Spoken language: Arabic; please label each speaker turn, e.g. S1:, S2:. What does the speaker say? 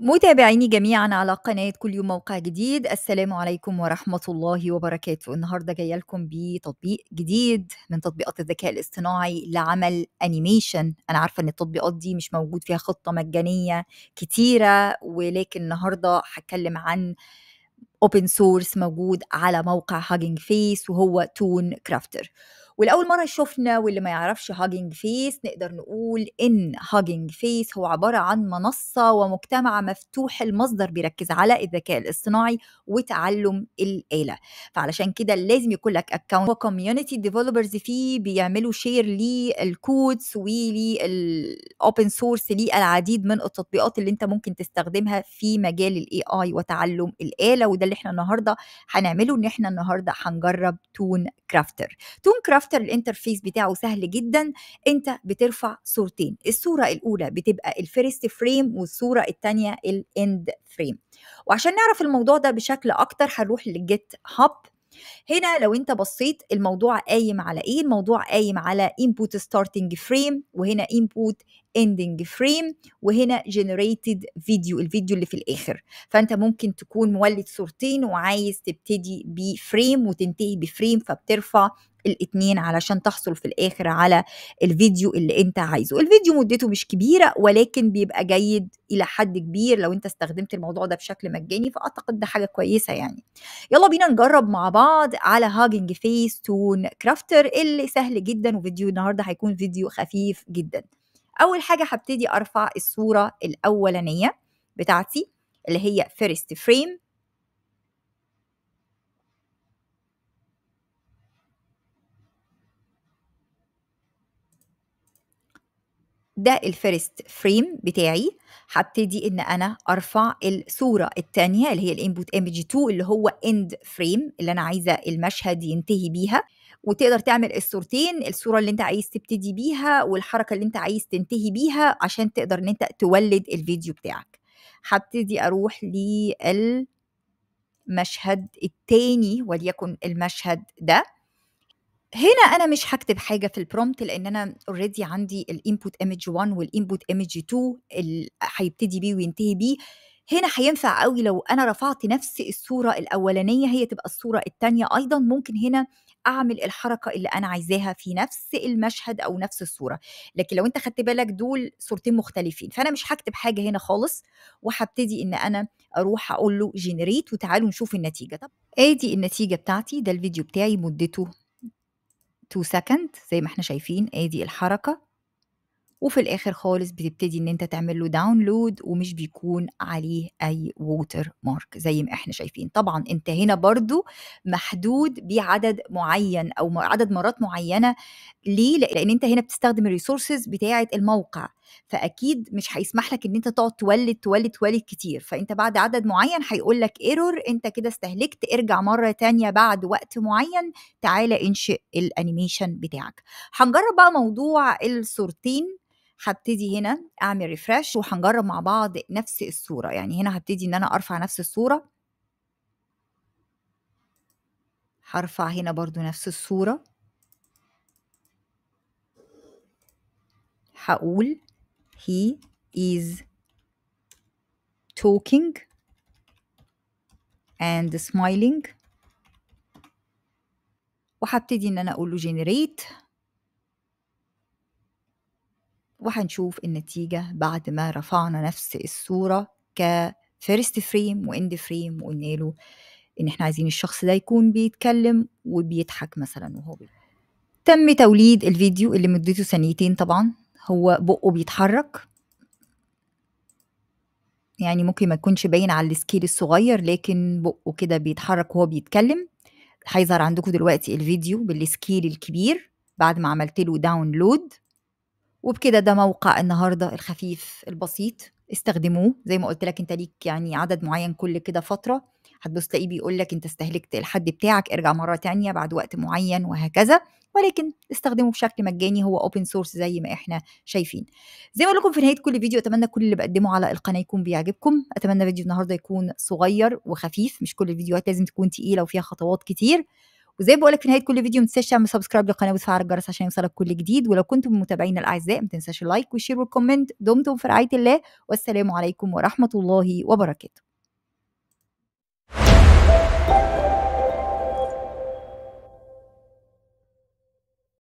S1: متابعيني جميعا على قناة كل يوم موقع جديد السلام عليكم ورحمة الله وبركاته النهاردة جاية لكم بتطبيق جديد من تطبيقات الذكاء الاصطناعي لعمل أنيميشن أنا عارفة أن التطبيقات دي مش موجود فيها خطة مجانية كتيرة ولكن النهاردة هتكلم عن اوبن سورس موجود على موقع هاجينج فيس وهو تون كرافتر ولأول مرة شفنا واللي ما يعرفش هاجينج فيس نقدر نقول إن هاجينج فيس هو عبارة عن منصة ومجتمع مفتوح المصدر بيركز على الذكاء الاصطناعي وتعلم الآلة فعلشان كده لازم يكون لك أكونت وكوميونتي ديفلوبرز فيه بيعملوا شير للكودز وللأوبن سورس للعديد من التطبيقات اللي أنت ممكن تستخدمها في مجال الاي اي وتعلم الآلة وده اللي احنا النهارده هنعمله ان احنا النهارده هنجرب تون كرافتر تون كرافتر افتر الانترفيس بتاعه سهل جدا انت بترفع صورتين الصوره الاولى بتبقى الفيرست فريم والصوره الثانيه الاند فريم وعشان نعرف الموضوع ده بشكل اكتر هنروح للجيت هاب هنا لو انت بصيت الموضوع قايم على ايه الموضوع قايم على input starting frame وهنا input ending frame وهنا generated video الفيديو اللي في الاخر فانت ممكن تكون مولد صورتين وعايز تبتدي بفريم وتنتهي بفريم فبترفع الاثنين علشان تحصل في الاخر على الفيديو اللي انت عايزه الفيديو مدته مش كبيرة ولكن بيبقى جيد الى حد كبير لو انت استخدمت الموضوع ده بشكل مجاني فاعتقد ده حاجة كويسة يعني يلا بينا نجرب مع بعض على هاجنج فيس تون كرافتر اللي سهل جدا وفيديو النهاردة هيكون فيديو خفيف جدا اول حاجه هبتدي ارفع الصوره الاولانيه بتاعتي اللي هي فيرست فريم ده الفيرست فريم بتاعي هبتدي ان انا ارفع الصوره الثانيه اللي هي الانبوت ايمج 2 اللي هو اند فريم اللي انا عايزه المشهد ينتهي بيها وتقدر تعمل الصورتين الصوره اللي انت عايز تبتدي بيها والحركه اللي انت عايز تنتهي بيها عشان تقدر ان انت تولد الفيديو بتاعك هبتدي اروح للمشهد الثاني وليكن المشهد ده هنا أنا مش هكتب حاجة في البرومبت لأن أنا اوريدي عندي الانبوت ايمج 1 والانبوت ايمج 2 اللي هيبتدي بيه وينتهي بيه هنا هينفع قوي لو انا رفعت نفس الصوره الاولانيه هي تبقى الصوره الثانيه ايضا ممكن هنا اعمل الحركه اللي انا عايزاها في نفس المشهد او نفس الصوره لكن لو انت خدت بالك دول صورتين مختلفين فانا مش هكتب حاجه هنا خالص وهبتدي ان انا اروح اقول له جنريت وتعالوا نشوف النتيجه طب ادي النتيجه بتاعتي ده الفيديو بتاعي مدته 2 سكند زي ما احنا شايفين ادي الحركه وفي الاخر خالص بتبتدي ان انت تعمل له داونلود ومش بيكون عليه اي ووتر مارك زي ما احنا شايفين طبعا انت هنا برضو محدود بعدد معين او عدد مرات معينه ليه لان انت هنا بتستخدم الريسورسز بتاعه الموقع فاكيد مش هيسمح لك ان انت تقعد تولد تولد تولد كتير فانت بعد عدد معين هيقول لك ايرور انت كده استهلكت ارجع مره تانية بعد وقت معين تعالى انشئ الانيميشن بتاعك هنجرب بقى موضوع الصورتين هبتدي هنا اعمل ريفرش وهنجرب مع بعض نفس الصوره يعني هنا هبتدي ان انا ارفع نفس الصوره هرفع هنا برضو نفس الصوره هقول he is talking and smiling وهبتدي ان انا اقول له generate وهنشوف النتيجة بعد ما رفعنا نفس الصورة كفيرست فريم واند فريم وقلنا له ان احنا عايزين الشخص ده يكون بيتكلم وبيضحك مثلا وهو بي. تم توليد الفيديو اللي مدته ثانيتين طبعا هو بقه بيتحرك يعني ممكن ما يكونش باين على السكيل الصغير لكن بقه كده بيتحرك وهو بيتكلم هيظهر عندكم دلوقتي الفيديو بالسكيل الكبير بعد ما عملت له داونلود وبكده ده موقع النهارده الخفيف البسيط استخدموه زي ما قلت لك انت ليك يعني عدد معين كل كده فتره هتبص تلاقيه بيقول لك انت استهلكت الحد بتاعك ارجع مره تانية بعد وقت معين وهكذا ولكن استخدمه بشكل مجاني هو اوبن سورس زي ما احنا شايفين زي ما لكم في نهايه كل فيديو اتمنى كل اللي بقدمه على القناه يكون بيعجبكم اتمنى فيديو النهارده يكون صغير وخفيف مش كل الفيديوهات لازم تكون تقيله وفيها خطوات كتير وزي ما بقولك في نهايه كل فيديو ما تنساش تعمل سبسكرايب للقناه وتفعل الجرس عشان يوصلك كل جديد ولو كنتم من متابعينا الاعزاء ما تنساش اللايك والشير والكومنت دمتم في رعايه الله والسلام عليكم ورحمه الله وبركاته